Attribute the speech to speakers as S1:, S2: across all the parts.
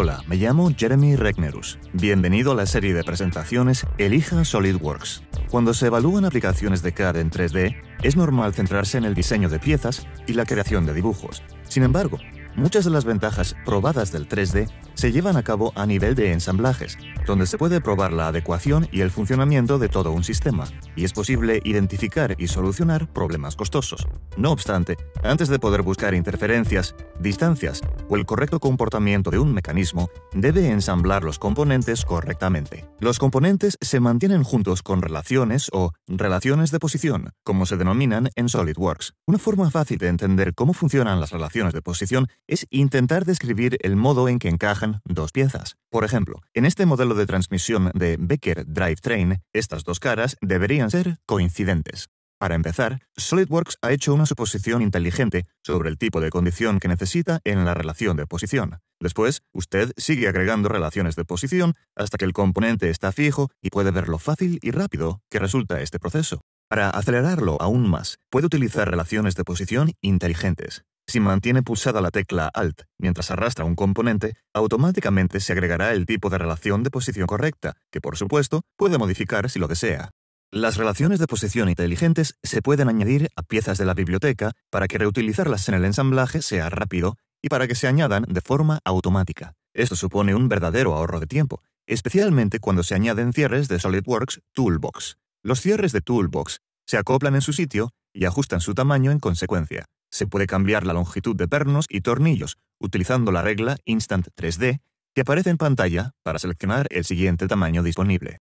S1: Hola, me llamo Jeremy Regnerus. Bienvenido a la serie de presentaciones Elija SolidWorks. Cuando se evalúan aplicaciones de CAD en 3D, es normal centrarse en el diseño de piezas y la creación de dibujos. Sin embargo, Muchas de las ventajas probadas del 3D se llevan a cabo a nivel de ensamblajes, donde se puede probar la adecuación y el funcionamiento de todo un sistema, y es posible identificar y solucionar problemas costosos. No obstante, antes de poder buscar interferencias, distancias o el correcto comportamiento de un mecanismo, debe ensamblar los componentes correctamente. Los componentes se mantienen juntos con relaciones o relaciones de posición, como se denominan en SolidWorks. Una forma fácil de entender cómo funcionan las relaciones de posición es intentar describir el modo en que encajan dos piezas. Por ejemplo, en este modelo de transmisión de Becker Drivetrain, estas dos caras deberían ser coincidentes. Para empezar, SolidWorks ha hecho una suposición inteligente sobre el tipo de condición que necesita en la relación de posición. Después, usted sigue agregando relaciones de posición hasta que el componente está fijo y puede ver lo fácil y rápido que resulta este proceso. Para acelerarlo aún más, puede utilizar relaciones de posición inteligentes. Si mantiene pulsada la tecla Alt mientras arrastra un componente, automáticamente se agregará el tipo de relación de posición correcta, que por supuesto puede modificar si lo desea. Las relaciones de posición inteligentes se pueden añadir a piezas de la biblioteca para que reutilizarlas en el ensamblaje sea rápido y para que se añadan de forma automática. Esto supone un verdadero ahorro de tiempo, especialmente cuando se añaden cierres de SolidWorks Toolbox. Los cierres de Toolbox se acoplan en su sitio y ajustan su tamaño en consecuencia. Se puede cambiar la longitud de pernos y tornillos utilizando la regla Instant 3D que aparece en pantalla para seleccionar el siguiente tamaño disponible.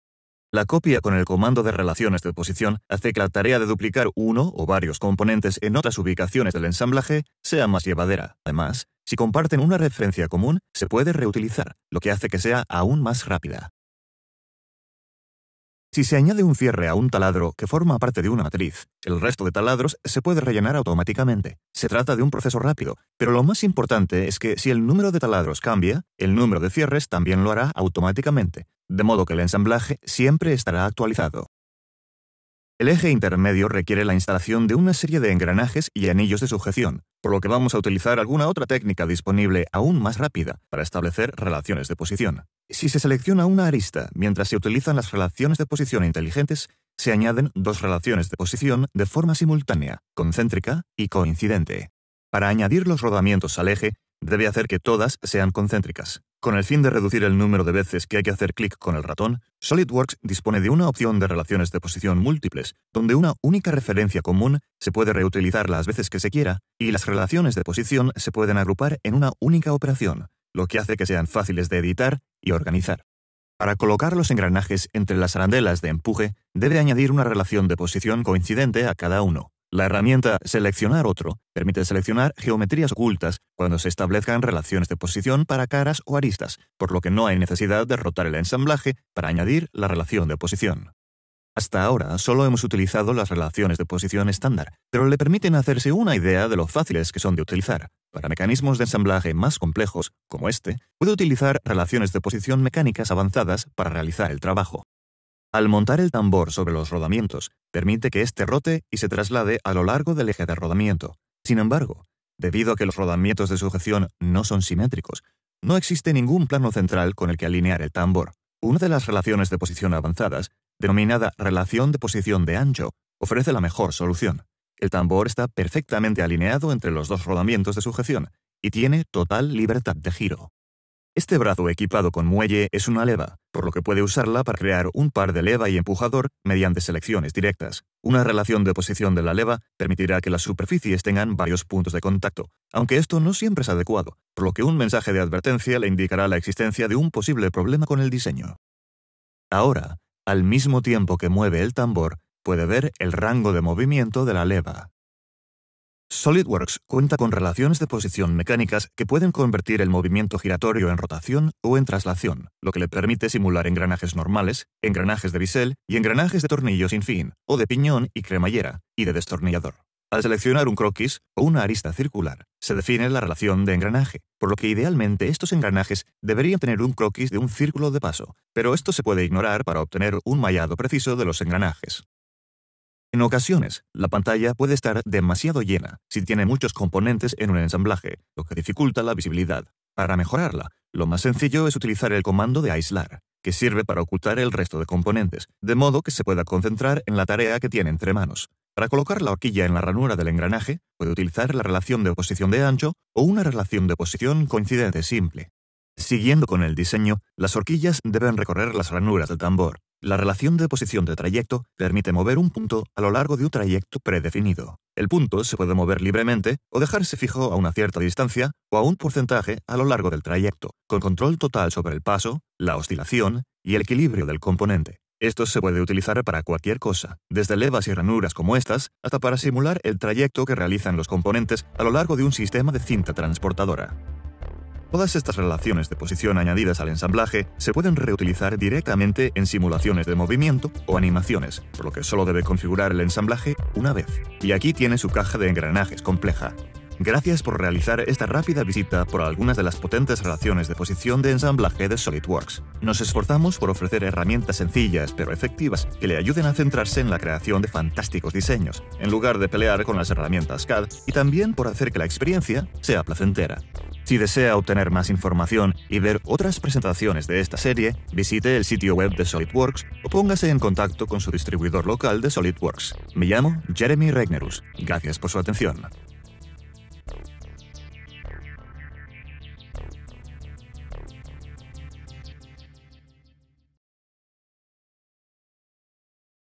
S1: La copia con el comando de relaciones de posición hace que la tarea de duplicar uno o varios componentes en otras ubicaciones del ensamblaje sea más llevadera. Además, si comparten una referencia común, se puede reutilizar, lo que hace que sea aún más rápida. Si se añade un cierre a un taladro que forma parte de una matriz, el resto de taladros se puede rellenar automáticamente. Se trata de un proceso rápido, pero lo más importante es que si el número de taladros cambia, el número de cierres también lo hará automáticamente, de modo que el ensamblaje siempre estará actualizado. El eje intermedio requiere la instalación de una serie de engranajes y anillos de sujeción, por lo que vamos a utilizar alguna otra técnica disponible aún más rápida para establecer relaciones de posición. Si se selecciona una arista mientras se utilizan las relaciones de posición inteligentes, se añaden dos relaciones de posición de forma simultánea, concéntrica y coincidente. Para añadir los rodamientos al eje, debe hacer que todas sean concéntricas. Con el fin de reducir el número de veces que hay que hacer clic con el ratón, SolidWorks dispone de una opción de relaciones de posición múltiples, donde una única referencia común se puede reutilizar las veces que se quiera, y las relaciones de posición se pueden agrupar en una única operación, lo que hace que sean fáciles de editar y organizar. Para colocar los engranajes entre las arandelas de empuje, debe añadir una relación de posición coincidente a cada uno. La herramienta Seleccionar otro permite seleccionar geometrías ocultas cuando se establezcan relaciones de posición para caras o aristas, por lo que no hay necesidad de rotar el ensamblaje para añadir la relación de posición. Hasta ahora solo hemos utilizado las relaciones de posición estándar, pero le permiten hacerse una idea de lo fáciles que son de utilizar. Para mecanismos de ensamblaje más complejos, como este, puede utilizar relaciones de posición mecánicas avanzadas para realizar el trabajo. Al montar el tambor sobre los rodamientos, permite que éste rote y se traslade a lo largo del eje de rodamiento. Sin embargo, debido a que los rodamientos de sujeción no son simétricos, no existe ningún plano central con el que alinear el tambor. Una de las relaciones de posición avanzadas, denominada relación de posición de ancho, ofrece la mejor solución. El tambor está perfectamente alineado entre los dos rodamientos de sujeción y tiene total libertad de giro. Este brazo equipado con muelle es una leva, por lo que puede usarla para crear un par de leva y empujador mediante selecciones directas. Una relación de posición de la leva permitirá que las superficies tengan varios puntos de contacto, aunque esto no siempre es adecuado, por lo que un mensaje de advertencia le indicará la existencia de un posible problema con el diseño. Ahora, al mismo tiempo que mueve el tambor, puede ver el rango de movimiento de la leva. SolidWorks cuenta con relaciones de posición mecánicas que pueden convertir el movimiento giratorio en rotación o en traslación, lo que le permite simular engranajes normales, engranajes de bisel y engranajes de tornillo sin fin, o de piñón y cremallera, y de destornillador. Al seleccionar un croquis o una arista circular, se define la relación de engranaje, por lo que idealmente estos engranajes deberían tener un croquis de un círculo de paso, pero esto se puede ignorar para obtener un mallado preciso de los engranajes. En ocasiones, la pantalla puede estar demasiado llena si tiene muchos componentes en un ensamblaje, lo que dificulta la visibilidad. Para mejorarla, lo más sencillo es utilizar el comando de aislar, que sirve para ocultar el resto de componentes, de modo que se pueda concentrar en la tarea que tiene entre manos. Para colocar la horquilla en la ranura del engranaje, puede utilizar la relación de posición de ancho o una relación de posición coincidente simple. Siguiendo con el diseño, las horquillas deben recorrer las ranuras del tambor, la relación de posición de trayecto permite mover un punto a lo largo de un trayecto predefinido. El punto se puede mover libremente o dejarse fijo a una cierta distancia o a un porcentaje a lo largo del trayecto, con control total sobre el paso, la oscilación y el equilibrio del componente. Esto se puede utilizar para cualquier cosa, desde levas y ranuras como estas hasta para simular el trayecto que realizan los componentes a lo largo de un sistema de cinta transportadora. Todas estas relaciones de posición añadidas al ensamblaje se pueden reutilizar directamente en simulaciones de movimiento o animaciones, por lo que solo debe configurar el ensamblaje una vez. Y aquí tiene su caja de engranajes compleja. Gracias por realizar esta rápida visita por algunas de las potentes relaciones de posición de ensamblaje de SolidWorks. Nos esforzamos por ofrecer herramientas sencillas pero efectivas que le ayuden a centrarse en la creación de fantásticos diseños, en lugar de pelear con las herramientas CAD, y también por hacer que la experiencia sea placentera. Si desea obtener más información y ver otras presentaciones de esta serie, visite el sitio web de SolidWorks o póngase en contacto con su distribuidor local de SolidWorks. Me llamo Jeremy Regnerus. Gracias por su atención.